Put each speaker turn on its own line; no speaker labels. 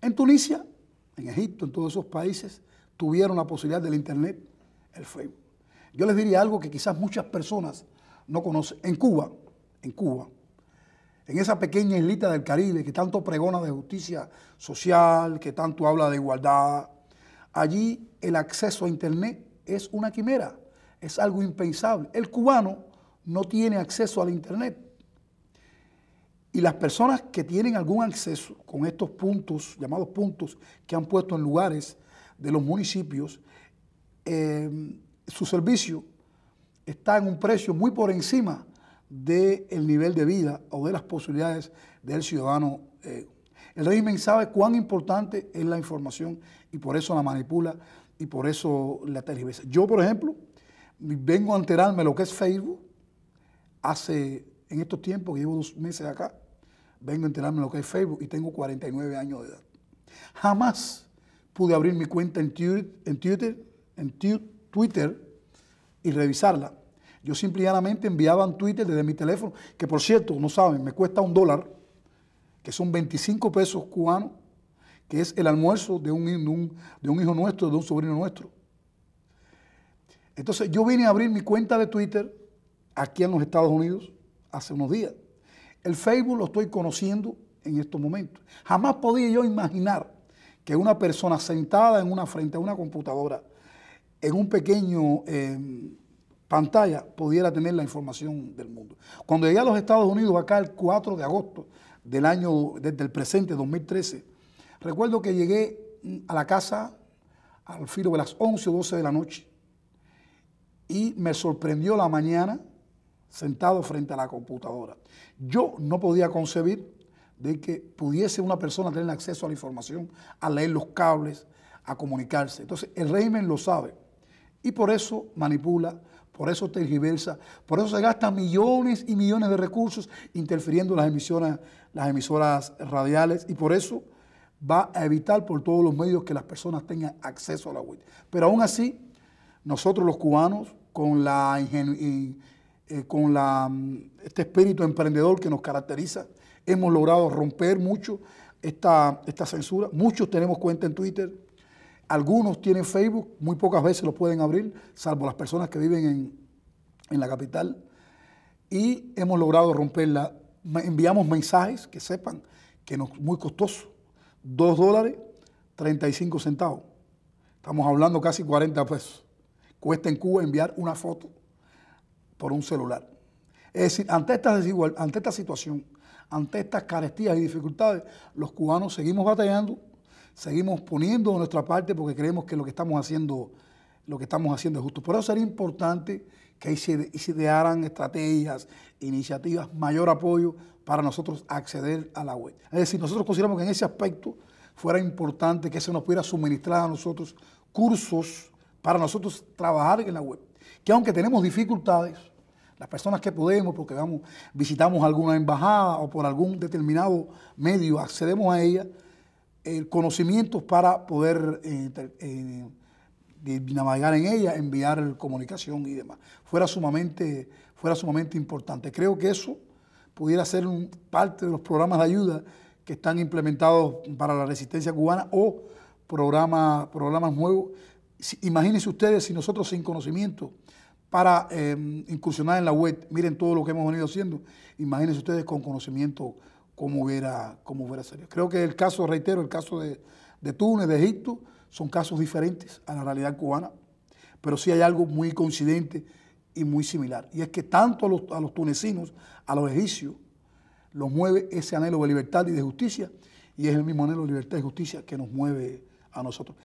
En Tunisia, en Egipto, en todos esos países, tuvieron la posibilidad del Internet, el Facebook. Yo les diría algo que quizás muchas personas no conocen. En Cuba, en Cuba, en esa pequeña islita del Caribe que tanto pregona de justicia social, que tanto habla de igualdad, allí el acceso a Internet es una quimera, es algo impensable. El cubano no tiene acceso al Internet. Y las personas que tienen algún acceso con estos puntos, llamados puntos, que han puesto en lugares de los municipios, eh, su servicio está en un precio muy por encima del nivel de vida o de las posibilidades del ciudadano. Eh. el régimen sabe cuán importante es la información y por eso la manipula y por eso la tergiversa. Yo, por ejemplo, vengo a enterarme lo que es Facebook hace en estos tiempos que llevo dos meses acá, vengo a enterarme de lo que es Facebook y tengo 49 años de edad. Jamás pude abrir mi cuenta en Twitter, en Twitter, en Twitter y revisarla. Yo simplemente enviaba en Twitter desde mi teléfono, que por cierto, no saben, me cuesta un dólar, que son 25 pesos cubanos, que es el almuerzo de de un hijo nuestro, de un sobrino nuestro. Entonces yo vine a abrir mi cuenta de Twitter aquí en los Estados Unidos hace unos días. El Facebook lo estoy conociendo en estos momentos. Jamás podía yo imaginar que una persona sentada en una frente a una computadora, en un pequeño em, pantalla, pudiera tener la información del mundo. Cuando llegué a los Estados Unidos, acá el 4 de agosto del año, desde el presente 2013, recuerdo que llegué mm, a la casa al filo de las 11 o 12 de la noche y me sorprendió la mañana sentado frente a la computadora. Yo no podía concebir de que pudiese una persona tener acceso a la información, a leer los cables, a comunicarse. Entonces, el régimen lo sabe y por eso manipula, por eso tergiversa, por eso se gasta millones y millones de recursos interfiriendo las emisiones, las emisoras radiales y por eso va a evitar por todos los medios que las personas tengan acceso a la web. Pero aún así, nosotros los cubanos, con la ingenuidad eh, con mm, este espíritu emprendedor que nos caracteriza. Hemos logrado romper mucho esta, esta censura. Muchos tenemos cuenta en Twitter, algunos tienen Facebook, muy pocas veces lo pueden abrir, salvo las personas que viven en, la capital. Y hemos logrado romperla. Enviamos mensajes que sepan que es muy costoso, 2 dólares 35 centavos. Estamos hablando casi 40 pesos. Cuesta en Cuba enviar una foto por un celular. Es decir, ante esta, desigual, ante esta situación, ante estas carestías y dificultades, los cubanos seguimos batallando, seguimos poniendo nuestra parte porque creemos que lo que estamos haciendo, lo que estamos haciendo es justo. Por eso sería importante que se idearan estrategias, iniciativas, mayor apoyo para nosotros acceder a la web. Es decir, nosotros consideramos que en ese aspecto fuera importante que se nos pudiera suministrar a nosotros cursos para nosotros trabajar en la web. Que aunque tenemos dificultades, las personas que podemos, porque vamos, visitamos alguna embajada o por algún determinado medio accedemos a ella, conocimientos para poder eh, eh, eh, navegar en ella, enviar comunicación y demás. Fuera sumamente, fuera sumamente importante. Creo que eso pudiera ser un, parte de los programas de ayuda que están implementados para la resistencia cubana o programa, programas nuevos imagínense ustedes si nosotros sin conocimiento para em, incursionar en la web, miren todo lo que hemos venido haciendo, imagínense ustedes con conocimiento cómo hubiera, cómo salido. Creo que el caso, reitero, el caso de, Túnez, de Egipto, son casos diferentes a la realidad cubana, pero sí hay algo muy coincidente y muy similar. Y es que tanto a los, a los tunecinos, a los egipcios, los mueve ese anhelo de libertad y de justicia, y es el mismo anhelo de libertad y justicia que nos mueve a nosotros.